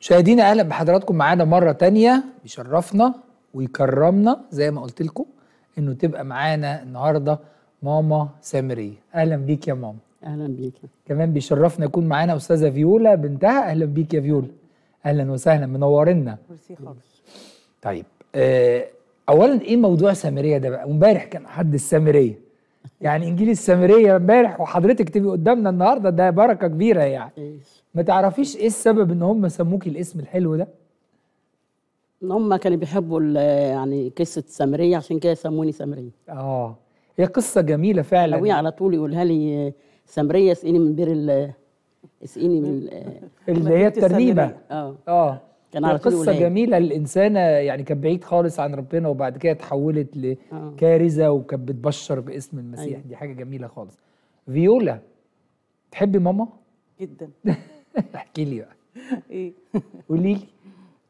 مشاهدينا اهلا بحضراتكم معانا مره تانية بيشرفنا ويكرمنا زي ما قلت لكم انه تبقى معانا النهارده ماما سامري اهلا بيك يا ماما اهلا بيك كمان بيشرفنا يكون معانا استاذه فيولا بنتها اهلا بيك يا فيولا اهلا وسهلا منورنا ميرسي خالص طيب آه، اولا ايه موضوع سامريه ده بقى امبارح كان حد السامريه يعني انجيل السامريه امبارح وحضرتك تبقي قدامنا النهارده ده بركه كبيره يعني ما تعرفيش ايه السبب ان هم سموكي الاسم الحلو ده ان هم كانوا بيحبوا يعني قصه سمريه عشان كده سموني سمريه. اه هي قصه جميله فعلا ابويا على طول يقولها لي سمريه اسقيني من بير اسقيني من اللي هي الترنيمه آه. اه اه كان على طول قصه جميله الانسانه يعني كانت بعيد خالص عن ربنا وبعد كده اتحولت لكارثه آه. وكانت بتبشر باسم المسيح أيوة. دي حاجه جميله خالص فيولا تحبي ماما جدا احكي لي بقى ايه قولي لي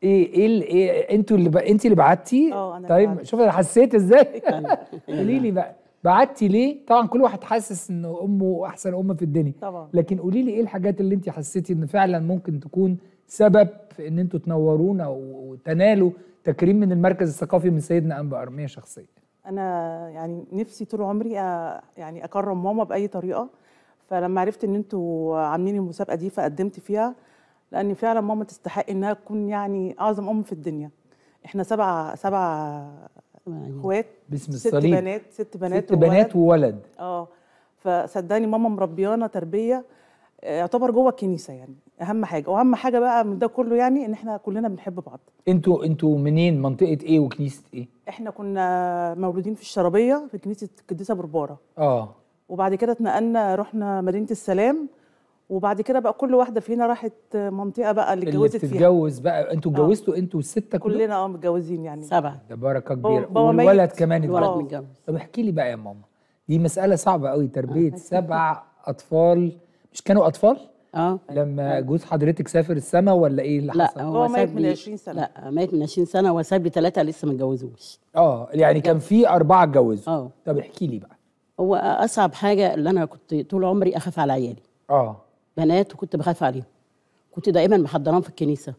ايه ايه, إيه انتوا اللي ب... انت اللي بعتي اه، طيب شوف انا حسيت ازاي أيوة. قولي لي بقى بعتي ليه طبعا كل واحد حاسس ان امه احسن ام في الدنيا طبعا لكن قولي لي ايه الحاجات اللي انت حسيتي ان فعلا ممكن تكون سبب في ان انتوا تنورونا وتنالوا تكريم من المركز الثقافي من سيدنا انبا ارميه شخصيا انا يعني نفسي طول عمري أ... يعني اكرم ماما باي طريقه فلما عرفت ان انتوا عاملين المسابقه دي فقدمت فيها لان فعلا ماما تستحق انها تكون يعني اعظم ام في الدنيا احنا سبع سبع يعني اخوات باسم ست الصليب. بنات ست بنات ست وولد. بنات وولد اه فصدقني ماما مربيانا تربيه آه، يعتبر جوه الكنيسه يعني اهم حاجه واهم حاجه بقى من ده كله يعني ان احنا كلنا بنحب بعض انتوا انتوا منين منطقه ايه وكنيسه ايه احنا كنا مولودين في الشرابيه في كنيسه القديسه برباره اه وبعد كده اتنقلنا رحنا مدينه السلام وبعد كده بقى كل واحده فينا راحت منطقه بقى اللي اتجوزت فيها اللي بتتجوز بقى انتوا آه. اتجوزتوا آه. انتوا السته كلنا اه متجوزين يعني سبعه ده بركه كبيره والولد كمان الولد متجوز طب احكي لي بقى يا ماما دي مساله صعبه قوي تربيه آه. سبع اطفال مش كانوا اطفال؟ اه لما آه. جوز حضرتك سافر السما ولا ايه اللي حصل؟ لا هو مات من 20 سنه لا مات من 20 سنه وساب لي ثلاثه لسه ما اتجوزوش اه يعني كان في اربعه اتجوزوا اه طب احكي لي بقى هو اصعب حاجه اللي انا كنت طول عمري اخاف على عيالي اه بنات وكنت بخاف عليهم كنت دائما محضراهم في الكنيسه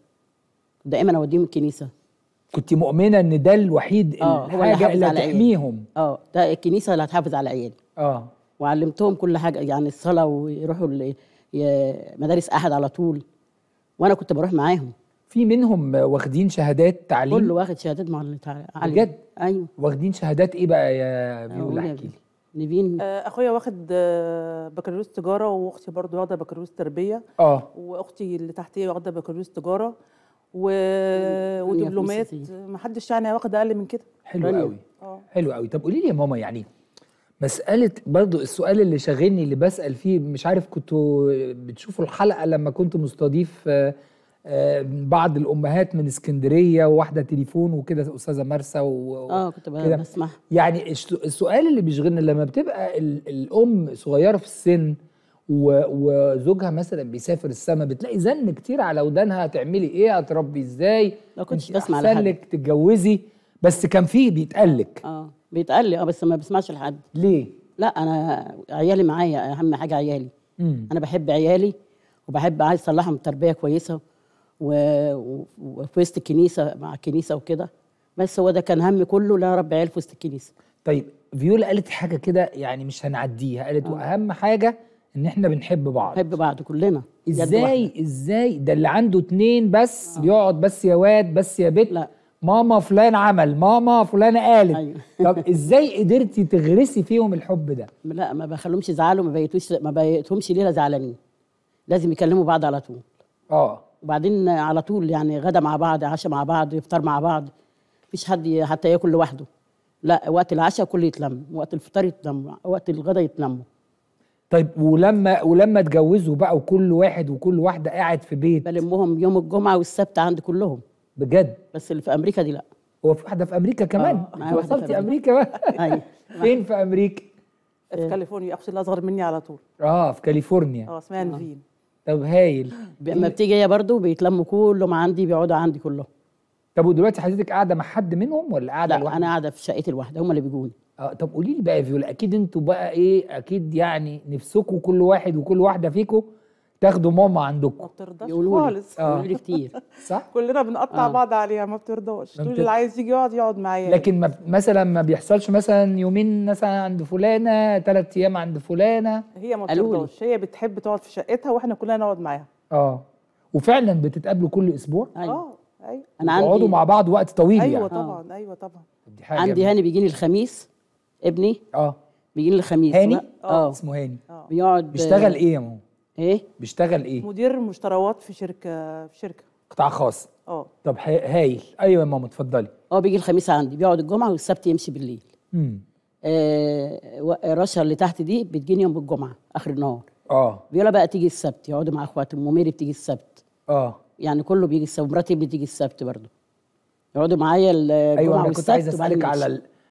دائما اوديهم الكنيسه كنت مؤمنه ان ده الوحيد آه الحاجه اللي هتحميهم اه ده الكنيسه اللي هتحافظ على عيالي اه وعلمتهم كل حاجه يعني الصلاه ويروحوا مدارس احد على طول وانا كنت بروح معاهم في منهم واخدين شهادات تعليم كله واخد شهادات معلم تعليم بجد ايوه واخدين شهادات ايه بقى يا بيقول احكي لي نبين آه، اخويا واخد آه، بكالوريوس تجاره واختي برضو واخده بكالوريوس تربيه اه واختي اللي تحتيه واخده بكالوريوس تجاره و... ودبلومات ما حدش يعني واخد اقل من كده حلو يعني، قوي اه حلو قوي طب قولي لي يا ماما يعني مسألة برضو السؤال اللي شاغلني اللي بسأل فيه مش عارف كنتوا بتشوفوا الحلقة لما كنت مستضيف آه، بعض الامهات من اسكندريه وواحده تليفون وكده استاذه مرسى اه كنت بسمعها يعني السؤال اللي بيشغلنا لما بتبقى الام صغيره في السن وزوجها مثلا بيسافر السما بتلاقي زن كتير على ودانها هتعملي ايه هتربي ازاي ما كنتش بسمع لحد لك تتجوزي بس كان فيه لك اه بيتقال لي اه بس ما بسمعش لحد ليه لا انا عيالي معايا اهم حاجه عيالي مم. انا بحب عيالي وبحب عايز اصلحهم تربيه كويسه وفي وسط الكنيسه مع الكنيسه وكده بس هو ده كان همي كله لا رب عيال في وسط الكنيسه طيب فيولا قالت حاجه كده يعني مش هنعديها قالت آه. واهم حاجه ان احنا بنحب بعض بنحب بعض كلنا ازاي ازاي ده اللي عنده اتنين بس آه. بيقعد بس يا واد بس يا بت لا. ماما فلان عمل ماما فلانة قالت أيوة. طب ازاي قدرتي تغرسي فيهم الحب ده لا ما بخليهمش يزعلوا ما بيتوش ما بيتهمش ليله زعلانين لازم يكلموا بعض على طول اه وبعدين على طول يعني غدا مع بعض عشاء مع بعض يفطر مع بعض مفيش حد حتى ياكل لوحده لا وقت العشاء كله يتلم وقت الفطار يتلم وقت الغدا يتلم طيب ولما ولما اتجوزوا بقى وكل واحد وكل واحده قاعد في بيت بلمهم يوم الجمعه والسبت عند كلهم بجد بس اللي في امريكا دي لا هو في واحده في امريكا كمان آه أيوة، وصلتي امريكا بقى أيوة. فين في امريكا في كاليفورنيا اختي الاصغر مني على طول اه في كاليفورنيا اه اسمها آه. نيفين طب هايل لما بتيجي هي برضه بيتلموا كلهم عندي بيقعدوا عندي كلهم طب ودلوقتي حضرتك قاعده مع حد منهم ولا قاعده لا انا قاعده في شقتي لوحدي هم اللي بيجوني اه طب قولي لي بقى فيولا اكيد انتوا بقى ايه اكيد يعني نفسكم كل واحد وكل واحده فيكم تاخدوا ماما عندكم ما بترضاش خالص آه. يقولوا كتير صح كلنا بنقطع آه. بعض عليها ما بترضاش تقول اللي عايز يجي يقعد يقعد معايا لكن ما مثلا ما بيحصلش مثلا يومين مثلا عند فلانه ثلاث ايام عند فلانه هي ما بترضاش هي بتحب تقعد في شقتها واحنا كلنا نقعد معاها اه وفعلا بتتقابلوا كل اسبوع ايوه اه ايوه انا عندي بتقعدوا مع بعض وقت طويل يعني. ايوه يعني. طبعا آه. ايوه طبعا دي حاجة عندي هاني بيجيني الخميس ابني اه بيجيني الخميس هاني اه اسمه هاني آه. بيقعد بيشتغل ايه يا ماما ايه بيشتغل ايه مدير مشتروات في شركه في شركه قطاع خاص اه طب هايل ايوه يا ماما اتفضلي اه بيجي الخميس عندي بيقعد الجمعه والسبت يمشي بالليل امم آه رشا اللي تحت دي بتجيني يوم الجمعه اخر النهار اه بيقول بقى تيجي السبت يقعدوا مع اخواته ام ميري بتيجي السبت اه يعني كله بيجي السبت ومراتي بتيجي السبت برضه يقعدوا معايا أيوة، الجمعه أيوة والسبت ايوه انا كنت عايز اسالك على